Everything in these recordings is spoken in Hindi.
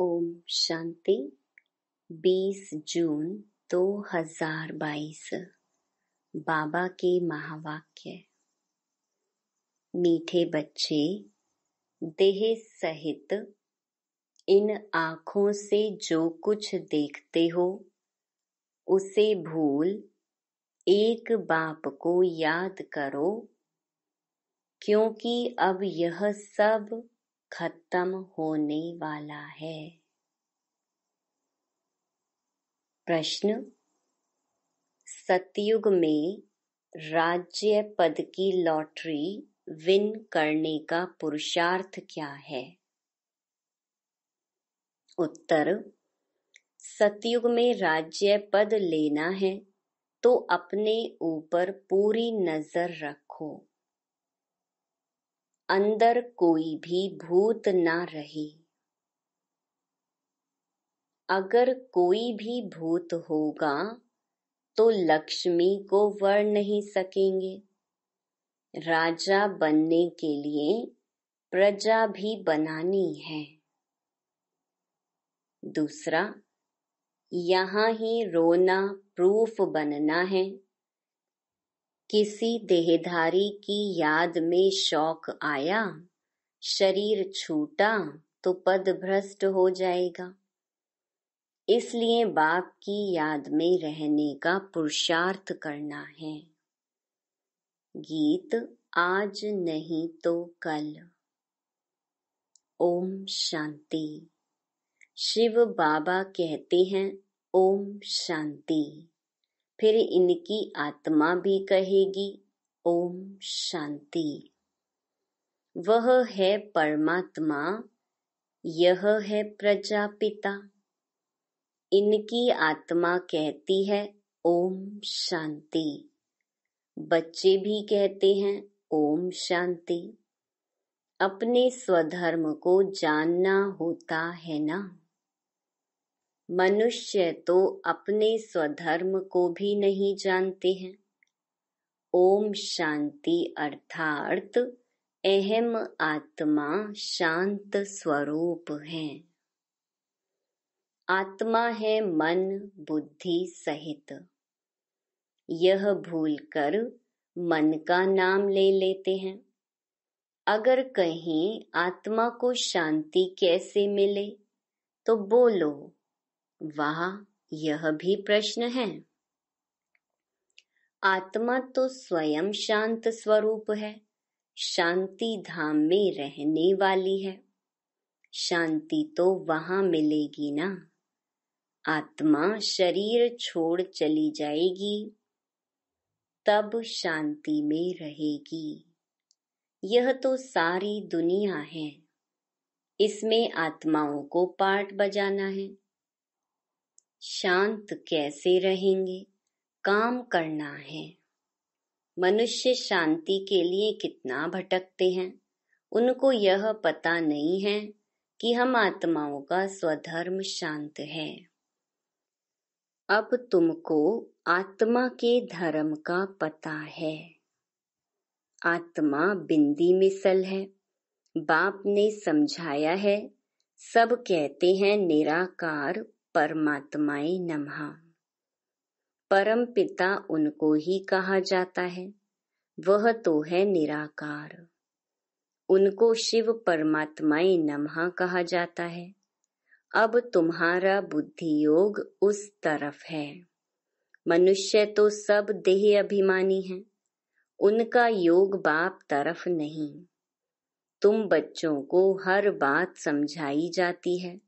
ओम शांति 20 जून 2022 बाबा के महावाक्य मीठे बच्चे देह सहित इन आँखों से जो कुछ देखते हो उसे भूल एक बाप को याद करो क्योंकि अब यह सब खत्म होने वाला है प्रश्न सतयुग में राज्य पद की लॉटरी विन करने का पुरुषार्थ क्या है उत्तर सतयुग में राज्य पद लेना है तो अपने ऊपर पूरी नजर रखो अंदर कोई भी भूत ना रहे अगर कोई भी भूत होगा तो लक्ष्मी को वर नहीं सकेंगे राजा बनने के लिए प्रजा भी बनानी है दूसरा यहाँ ही रोना प्रूफ बनना है किसी देहधारी की याद में शौक आया शरीर छूटा तो पद भ्रष्ट हो जाएगा इसलिए बाप की याद में रहने का पुरुषार्थ करना है गीत आज नहीं तो कल ओम शांति शिव बाबा कहते हैं ओम शांति फिर इनकी आत्मा भी कहेगी ओम शांति वह है परमात्मा यह है प्रजापिता इनकी आत्मा कहती है ओम शांति बच्चे भी कहते हैं ओम शांति अपने स्वधर्म को जानना होता है ना मनुष्य तो अपने स्वधर्म को भी नहीं जानते हैं ओम शांति अर्थात अहम आत्मा शांत स्वरूप है आत्मा है मन बुद्धि सहित यह भूलकर मन का नाम ले लेते हैं अगर कहीं आत्मा को शांति कैसे मिले तो बोलो वहां यह भी प्रश्न है आत्मा तो स्वयं शांत स्वरूप है शांति धाम में रहने वाली है शांति तो वहां मिलेगी ना आत्मा शरीर छोड़ चली जाएगी तब शांति में रहेगी यह तो सारी दुनिया है इसमें आत्माओं को पार्ट बजाना है शांत कैसे रहेंगे काम करना है मनुष्य शांति के लिए कितना भटकते हैं उनको यह पता नहीं है कि हम आत्माओं का स्वधर्म शांत है अब तुमको आत्मा के धर्म का पता है आत्मा बिंदी मिसल है बाप ने समझाया है सब कहते हैं निराकार परमात्माए नमः परम पिता उनको ही कहा जाता है वह तो है निराकार उनको शिव परमात्माए नमः कहा जाता है अब तुम्हारा बुद्धि योग उस तरफ है मनुष्य तो सब देह अभिमानी है उनका योग बाप तरफ नहीं तुम बच्चों को हर बात समझाई जाती है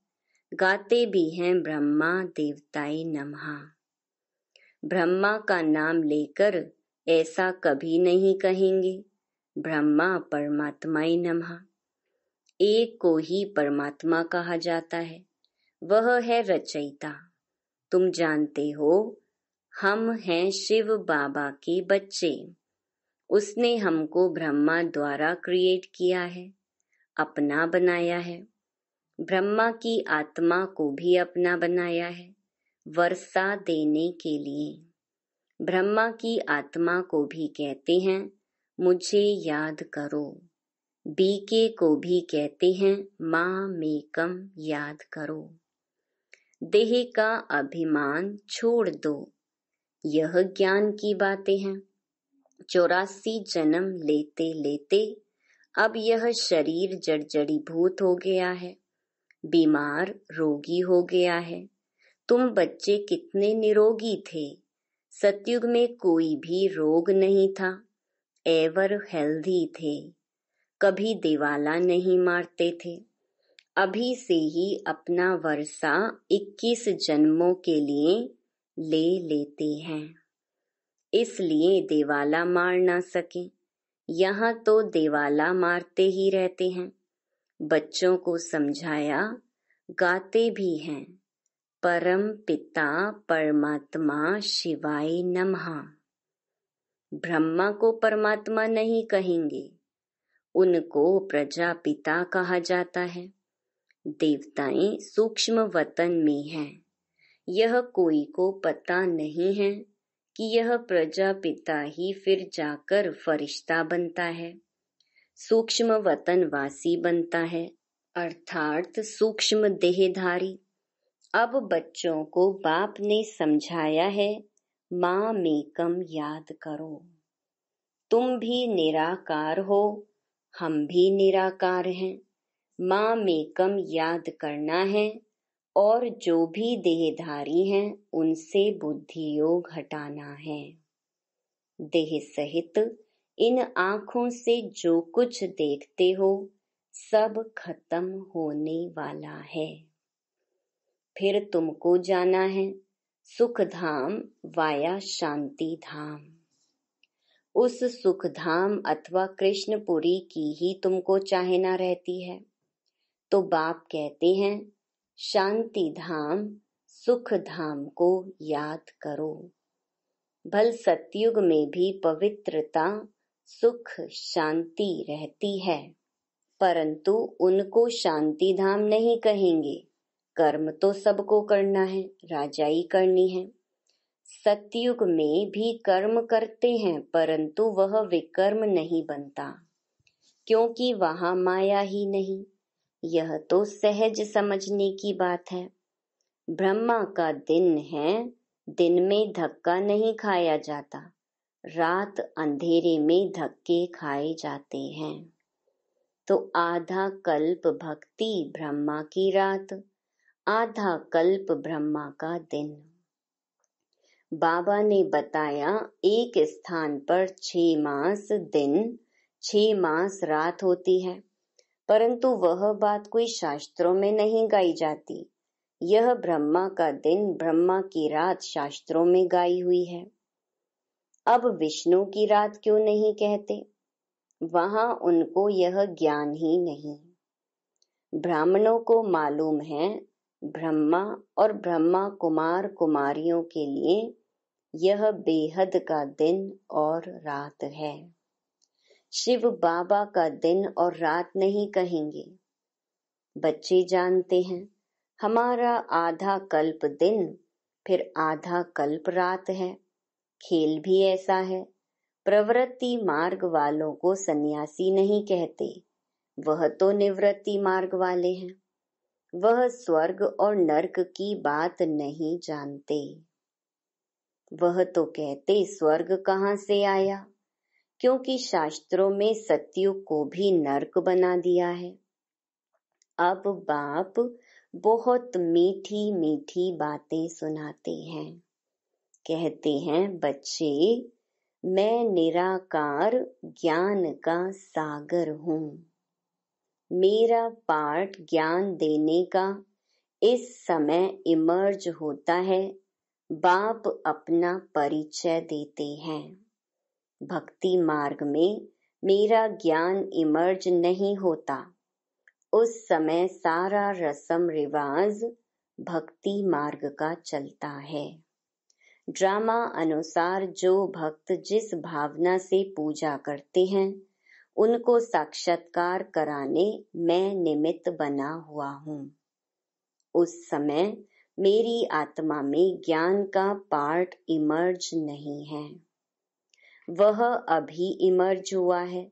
गाते भी हैं ब्रह्मा देवताए नमः ब्रह्मा का नाम लेकर ऐसा कभी नहीं कहेंगे ब्रह्मा ही नमः एक को ही परमात्मा कहा जाता है वह है रचयिता तुम जानते हो हम हैं शिव बाबा के बच्चे उसने हमको ब्रह्मा द्वारा क्रिएट किया है अपना बनाया है ब्रह्मा की आत्मा को भी अपना बनाया है वर्षा देने के लिए ब्रह्मा की आत्मा को भी कहते हैं मुझे याद करो बीके को भी कहते हैं माँ मेकम याद करो देह का अभिमान छोड़ दो यह ज्ञान की बातें हैं चौरासी जन्म लेते लेते अब यह शरीर जड़जड़ीभूत भूत हो गया है बीमार रोगी हो गया है तुम बच्चे कितने निरोगी थे सतयुग में कोई भी रोग नहीं था एवर हेल्दी थे कभी दिवाला नहीं मारते थे अभी से ही अपना वर्षा 21 जन्मों के लिए ले लेते हैं इसलिए देवाला मार ना सके यहाँ तो देवाला मारते ही रहते हैं बच्चों को समझाया गाते भी हैं परम पिता परमात्मा शिवाय नमः ब्रह्मा को परमात्मा नहीं कहेंगे उनको प्रजापिता कहा जाता है देवताएं सूक्ष्म वतन में हैं। यह कोई को पता नहीं है कि यह प्रजापिता ही फिर जाकर फरिश्ता बनता है सूक्ष्म वतनवासी बनता है अर्थात सूक्ष्म देहधारी अब बच्चों को बाप ने समझाया है माँ मेकम याद करो तुम भी निराकार हो हम भी निराकार हैं माँ मेकम याद करना है और जो भी देहधारी हैं उनसे बुद्धि योग हटाना है देह सहित इन आंखों से जो कुछ देखते हो सब खत्म होने वाला है फिर तुमको जाना है सुख धाम वाया शांति धाम उस सुख धाम अथवा कृष्णपुरी की ही तुमको चाहना रहती है तो बाप कहते हैं शांति धाम सुख धाम को याद करो भल सतयुग में भी पवित्रता सुख शांति रहती है परंतु उनको शांति धाम नहीं कहेंगे कर्म तो सबको करना है राजाई करनी है सत्युग में भी कर्म करते हैं परंतु वह विकर्म नहीं बनता क्योंकि वहां माया ही नहीं यह तो सहज समझने की बात है ब्रह्मा का दिन है दिन में धक्का नहीं खाया जाता रात अंधेरे में धक्के खाए जाते हैं तो आधा कल्प भक्ति ब्रह्मा की रात आधा कल्प ब्रह्मा का दिन बाबा ने बताया एक स्थान पर छह मास दिन छह मास रात होती है परंतु वह बात कोई शास्त्रों में नहीं गाई जाती यह ब्रह्मा का दिन ब्रह्मा की रात शास्त्रों में गाई हुई है अब विष्णु की रात क्यों नहीं कहते वहां उनको यह ज्ञान ही नहीं ब्राह्मणों को मालूम है ब्रह्मा और ब्रह्मा कुमार कुमारियों के लिए यह बेहद का दिन और रात है शिव बाबा का दिन और रात नहीं कहेंगे बच्चे जानते हैं हमारा आधा कल्प दिन फिर आधा कल्प रात है खेल भी ऐसा है प्रवृत्ति मार्ग वालों को सन्यासी नहीं कहते वह तो निवृत्ति मार्ग वाले हैं वह स्वर्ग और नरक की बात नहीं जानते वह तो कहते स्वर्ग कहाँ से आया क्योंकि शास्त्रों में सत्यु को भी नरक बना दिया है अब बाप बहुत मीठी मीठी बातें सुनाते हैं कहते हैं बच्चे मैं निराकार ज्ञान का सागर हूँ मेरा पार्ट ज्ञान देने का इस समय इमर्ज होता है बाप अपना परिचय देते हैं भक्ति मार्ग में मेरा ज्ञान इमर्ज नहीं होता उस समय सारा रसम रिवाज भक्ति मार्ग का चलता है ड्रामा अनुसार जो भक्त जिस भावना से पूजा करते हैं उनको साक्षात्कार कराने मैं निमित्त बना हुआ हूँ उस समय मेरी आत्मा में ज्ञान का पार्ट इमर्ज नहीं है वह अभी इमर्ज हुआ है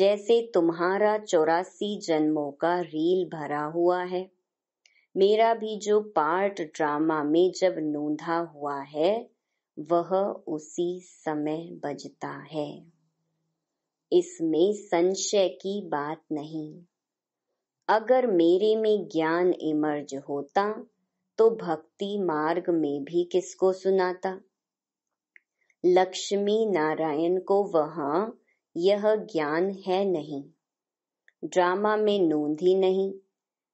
जैसे तुम्हारा चौरासी जन्मों का रील भरा हुआ है मेरा भी जो पार्ट ड्रामा में जब नोंधा हुआ है वह उसी समय बजता है इसमें संशय की बात नहीं अगर मेरे में ज्ञान इमर्ज होता तो भक्ति मार्ग में भी किसको सुनाता लक्ष्मी नारायण को वह यह ज्ञान है नहीं ड्रामा में नोंद नहीं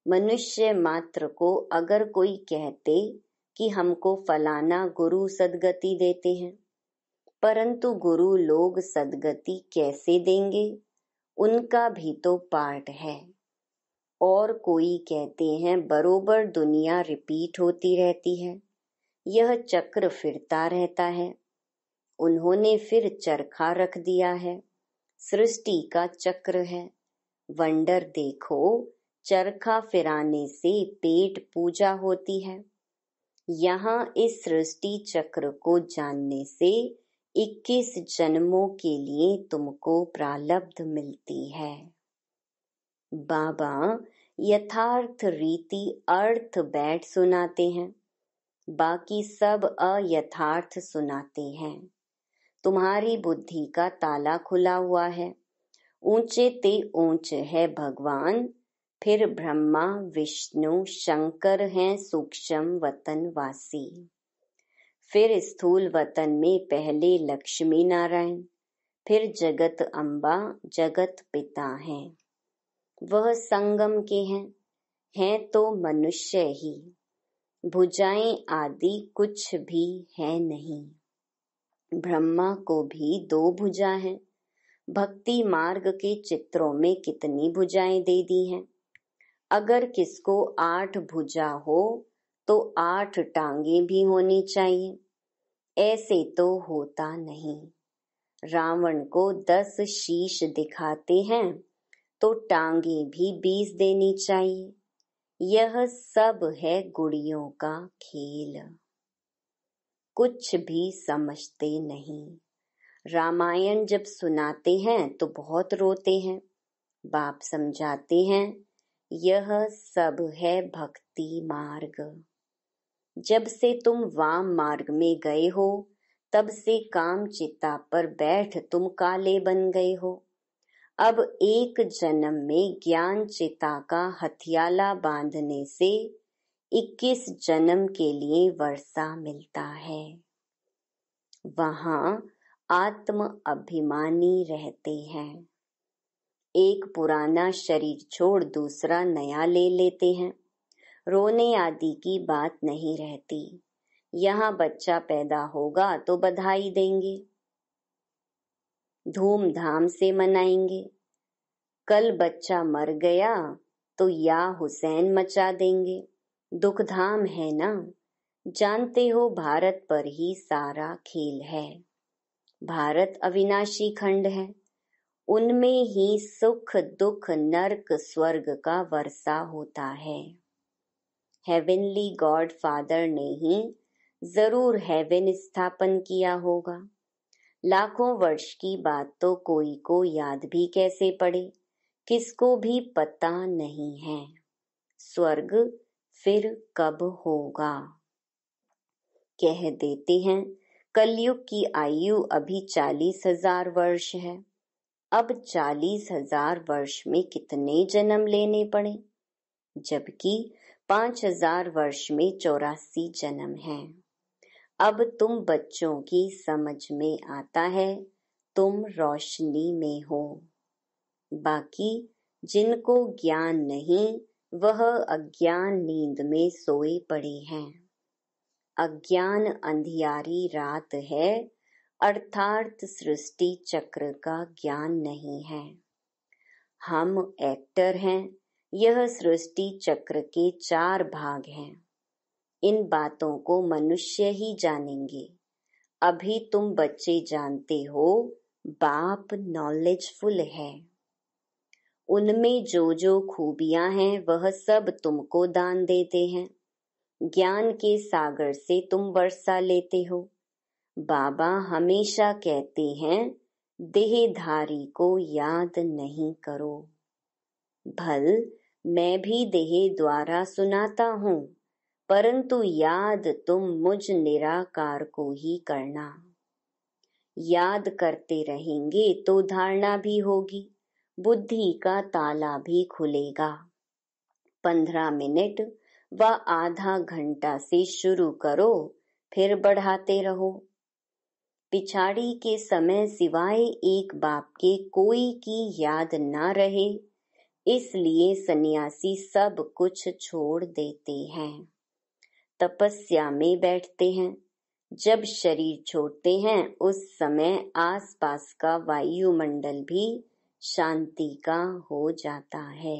मनुष्य मात्र को अगर कोई कहते कि हमको फलाना गुरु सदगति देते हैं परंतु गुरु लोग सदगति कैसे देंगे उनका भी तो पार्ट है और कोई कहते हैं बरोबर दुनिया रिपीट होती रहती है यह चक्र फिरता रहता है उन्होंने फिर चरखा रख दिया है सृष्टि का चक्र है वंडर देखो चरखा फिराने से पेट पूजा होती है यहाँ इस सृष्टि चक्र को जानने से 21 जन्मों के लिए तुमको प्रालब्ध मिलती है बाबा यथार्थ रीति अर्थ बैठ सुनाते हैं बाकी सब अयथार्थ सुनाते हैं तुम्हारी बुद्धि का ताला खुला हुआ है ऊंचे ते ऊंच है भगवान फिर ब्रह्मा विष्णु शंकर हैं सूक्ष्म वतन वासी फिर स्थूल वतन में पहले लक्ष्मी नारायण फिर जगत अम्बा जगत पिता हैं वह संगम के हैं हैं तो मनुष्य ही भुजाएं आदि कुछ भी है नहीं ब्रह्मा को भी दो भुजा है भक्ति मार्ग के चित्रों में कितनी भुजाएं दे दी हैं अगर किसको आठ भुजा हो तो आठ टांगे भी होनी चाहिए ऐसे तो होता नहीं रावण को दस शीश दिखाते हैं तो टांगे भी बीस देनी चाहिए यह सब है गुड़ियों का खेल कुछ भी समझते नहीं रामायण जब सुनाते हैं तो बहुत रोते हैं बाप समझाते हैं यह सब है भक्ति मार्ग जब से तुम वाम मार्ग में गए हो तब से काम चिता पर बैठ तुम काले बन गए हो अब एक जन्म में ज्ञान चिता का हथियाला बांधने से 21 जन्म के लिए वर्षा मिलता है वहां आत्म अभिमानी रहते हैं एक पुराना शरीर छोड़ दूसरा नया ले लेते हैं रोने आदि की बात नहीं रहती यहाँ बच्चा पैदा होगा तो बधाई देंगे धूमधाम से मनाएंगे कल बच्चा मर गया तो या हुसैन मचा देंगे दुखधाम है ना जानते हो भारत पर ही सारा खेल है भारत अविनाशी खंड है उनमें ही सुख दुख नरक स्वर्ग का वर्षा होता है हेवनली गॉड फादर ने ही जरूर हेवन स्थापन किया होगा लाखों वर्ष की बात तो कोई को याद भी कैसे पड़े किसको भी पता नहीं है स्वर्ग फिर कब होगा कह देते हैं कलयुग की आयु अभी चालीस हजार वर्ष है अब चालीस हजार वर्ष में कितने जन्म लेने पड़े जबकि पांच हजार वर्ष में चौरासी जन्म हैं। अब तुम बच्चों की समझ में आता है तुम रोशनी में हो बाकी जिनको ज्ञान नहीं वह अज्ञान नींद में सोए पड़े हैं अज्ञान अंधियारी रात है अर्थार्थ सृष्टि चक्र का ज्ञान नहीं है हम एक्टर हैं यह सृष्टि चक्र के चार भाग हैं इन बातों को मनुष्य ही जानेंगे अभी तुम बच्चे जानते हो बाप नॉलेजफुल है उनमें जो जो खूबियां हैं वह सब तुमको दान देते हैं ज्ञान के सागर से तुम वर्षा लेते हो बाबा हमेशा कहते हैं देहधारी को याद नहीं करो भल मैं भी देह द्वारा सुनाता हूँ परंतु याद तुम मुझ निराकार को ही करना याद करते रहेंगे तो धारणा भी होगी बुद्धि का ताला भी खुलेगा पंद्रह मिनट व आधा घंटा से शुरू करो फिर बढ़ाते रहो पिछाड़ी के समय सिवाय एक बाप के कोई की याद न रहे इसलिए सन्यासी सब कुछ छोड़ देते हैं तपस्या में बैठते हैं जब शरीर छोड़ते हैं उस समय आसपास का वायुमंडल भी शांति का हो जाता है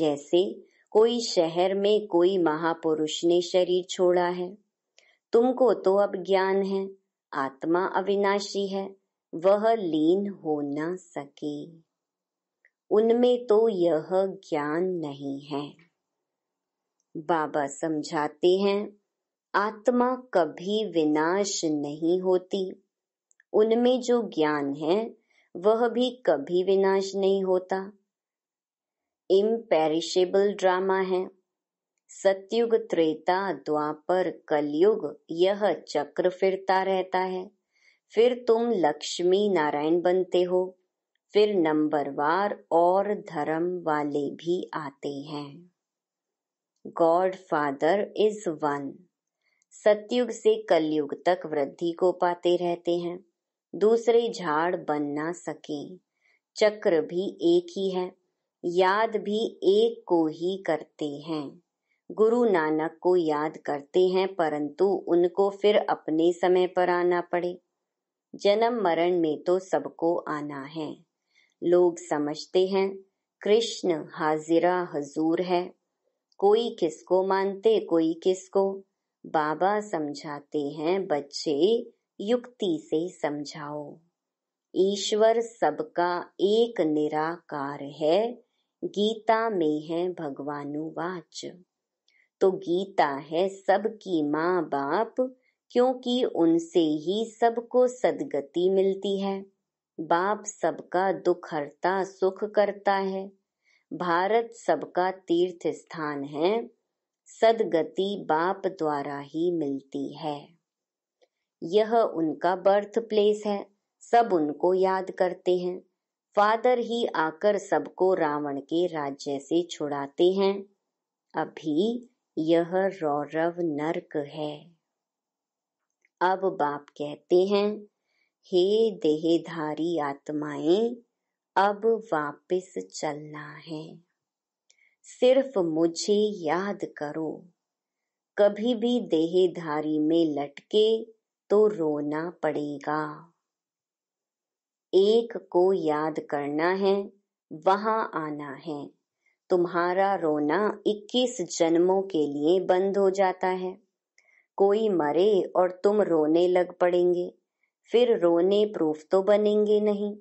जैसे कोई शहर में कोई महापुरुष ने शरीर छोड़ा है तुमको तो अब ज्ञान है आत्मा अविनाशी है वह लीन हो न सके उनमें तो यह ज्ञान नहीं है बाबा समझाते हैं आत्मा कभी विनाश नहीं होती उनमें जो ज्ञान है वह भी कभी विनाश नहीं होता इम्पेरिशेबल ड्रामा है सतयुग त्रेता द्वापर कलयुग यह चक्र फिरता रहता है फिर तुम लक्ष्मी नारायण बनते हो फिर नंबरवार और धर्म वाले भी आते हैं गॉड फादर इज वन सतयुग से कलयुग तक वृद्धि को पाते रहते हैं दूसरे झाड़ बन ना सके चक्र भी एक ही है याद भी एक को ही करते हैं गुरु नानक को याद करते हैं परंतु उनको फिर अपने समय पर आना पड़े जन्म मरण में तो सबको आना है लोग समझते हैं कृष्ण हाजिरा हजूर है कोई किसको मानते कोई किसको बाबा समझाते हैं बच्चे युक्ति से समझाओ ईश्वर सबका एक निराकार है गीता में है भगवानुवाच तो गीता है सबकी माँ बाप क्योंकि उनसे ही सबको सदगति मिलती है बाप सबका दुख हरता सुख करता है भारत सबका तीर्थ स्थान है सदगति बाप द्वारा ही मिलती है यह उनका बर्थ प्लेस है सब उनको याद करते हैं फादर ही आकर सबको रावण के राज्य से छुड़ाते हैं अभी यह रौरव नर्क है अब बाप कहते हैं हे देहधारी आत्माएं अब वापस चलना है सिर्फ मुझे याद करो कभी भी देहधारी में लटके तो रोना पड़ेगा एक को याद करना है वहां आना है तुम्हारा रोना इक्कीस जन्मों के लिए बंद हो जाता है कोई मरे और तुम रोने लग पड़ेंगे फिर रोने प्रूफ तो बनेंगे नहीं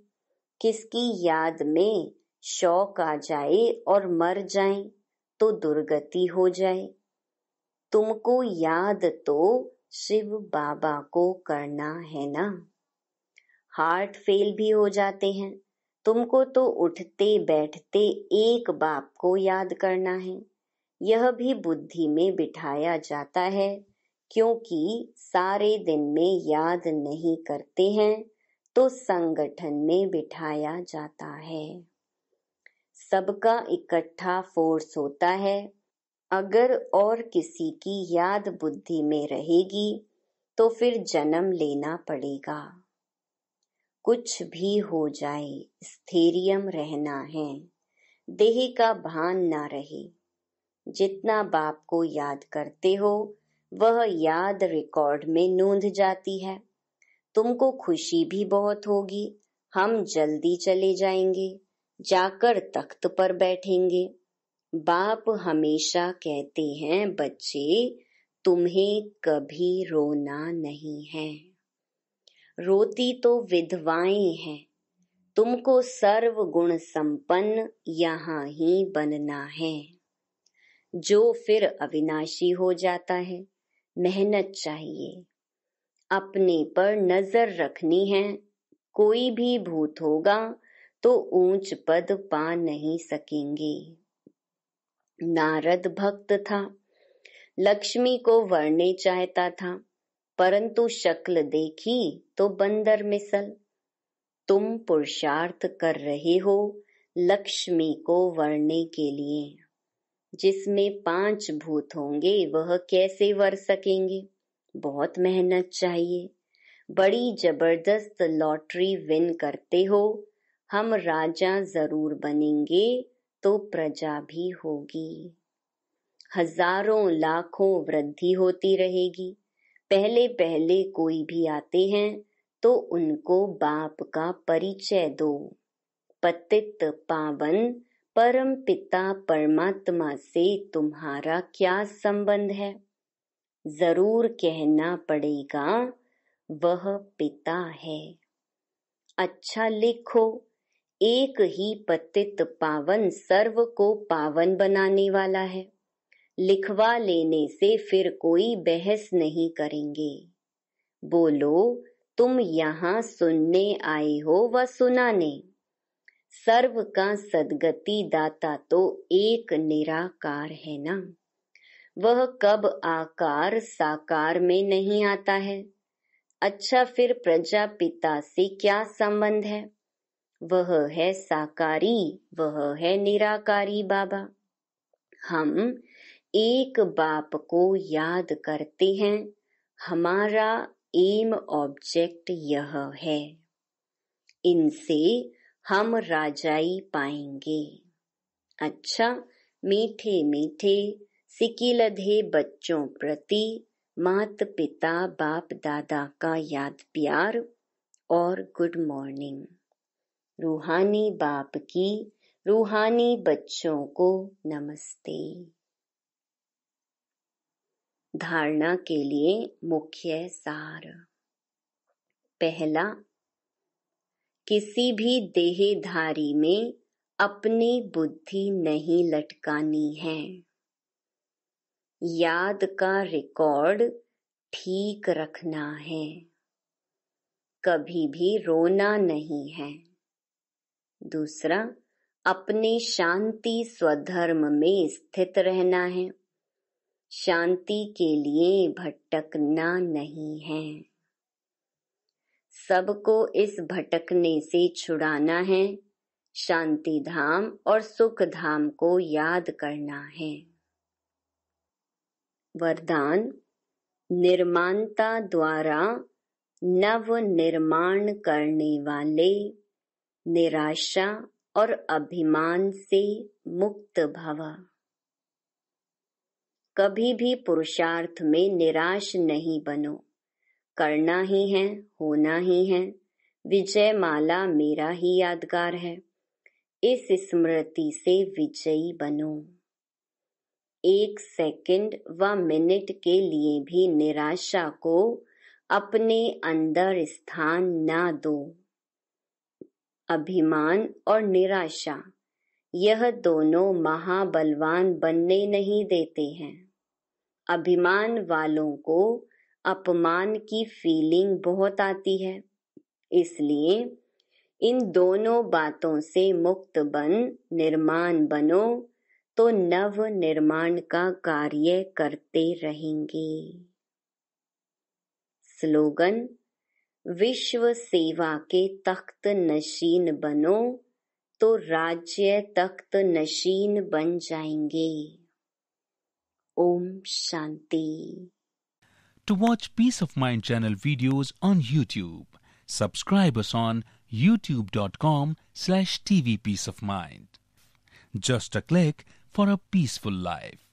किसकी याद में शौक आ जाए और मर जाए तो दुर्गति हो जाए तुमको याद तो शिव बाबा को करना है ना हार्ट फेल भी हो जाते हैं तुमको तो उठते बैठते एक बाप को याद करना है यह भी बुद्धि में बिठाया जाता है क्योंकि सारे दिन में याद नहीं करते हैं तो संगठन में बिठाया जाता है सबका इकट्ठा फोर्स होता है अगर और किसी की याद बुद्धि में रहेगी तो फिर जन्म लेना पड़ेगा कुछ भी हो जाए स्थिरियम रहना है देह का भान ना रहे जितना बाप को याद करते हो वह याद रिकॉर्ड में नूंध जाती है तुमको खुशी भी बहुत होगी हम जल्दी चले जाएंगे जाकर तख्त पर बैठेंगे बाप हमेशा कहते हैं बच्चे तुम्हें कभी रोना नहीं है रोती तो विधवाएं हैं तुमको सर्व गुण संपन्न यहाँ ही बनना है जो फिर अविनाशी हो जाता है मेहनत चाहिए अपने पर नजर रखनी है कोई भी भूत होगा तो ऊंच पद पा नहीं सकेंगे नारद भक्त था लक्ष्मी को वरने चाहता था परंतु शक्ल देखी तो बंदर मिसल तुम पुरुषार्थ कर रहे हो लक्ष्मी को वरने के लिए जिसमें पांच भूत होंगे वह कैसे वर सकेंगे बहुत मेहनत चाहिए बड़ी जबरदस्त लॉटरी विन करते हो हम राजा जरूर बनेंगे तो प्रजा भी होगी हजारों लाखों वृद्धि होती रहेगी पहले पहले कोई भी आते हैं तो उनको बाप का परिचय दो पतित पावन परम पिता परमात्मा से तुम्हारा क्या संबंध है जरूर कहना पड़ेगा वह पिता है अच्छा लिखो एक ही पतित पावन सर्व को पावन बनाने वाला है लिखवा लेने से फिर कोई बहस नहीं करेंगे बोलो तुम यहाँ सुनने आए हो व सुनाने सर्व का सदगति दाता तो एक निराकार है ना वह कब आकार साकार में नहीं आता है अच्छा फिर प्रजा पिता से क्या संबंध है वह है साकारी वह है निराकारी बाबा हम एक बाप को याद करते हैं हमारा एम ऑब्जेक्ट यह है इनसे हम राजाई पाएंगे अच्छा मीठे मीठे सिकिलधे बच्चों प्रति मात पिता बाप दादा का याद प्यार और गुड मॉर्निंग रूहानी बाप की रूहानी बच्चों को नमस्ते धारणा के लिए मुख्य सार पहला किसी भी देहधारी में अपनी बुद्धि नहीं लटकानी है याद का रिकॉर्ड ठीक रखना है कभी भी रोना नहीं है दूसरा अपने शांति स्वधर्म में स्थित रहना है शांति के लिए भटकना नहीं है सबको इस भटकने से छुड़ाना है शांति धाम और सुख धाम को याद करना है वरदान निर्माणता द्वारा नव निर्माण करने वाले निराशा और अभिमान से मुक्त भवा कभी भी पुरुषार्थ में निराश नहीं बनो करना ही है होना ही है विजय माला मेरा ही यादगार है इस स्मृति से विजयी बनो एक सेकंड व मिनट के लिए भी निराशा को अपने अंदर स्थान ना दो अभिमान और निराशा यह दोनों महाबलवान बनने नहीं देते हैं अभिमान वालों को अपमान की फीलिंग बहुत आती है इसलिए इन दोनों बातों से मुक्त बन निर्माण बनो तो नव निर्माण का कार्य करते रहेंगे स्लोगन विश्व सेवा के तख्त नशीन बनो तो राज्य तख्त नशीन बन जाएंगे Om Shanti. To watch Peace of Mind channel videos on YouTube, subscribe us on youtube.com slash mind. Just a click for a peaceful life.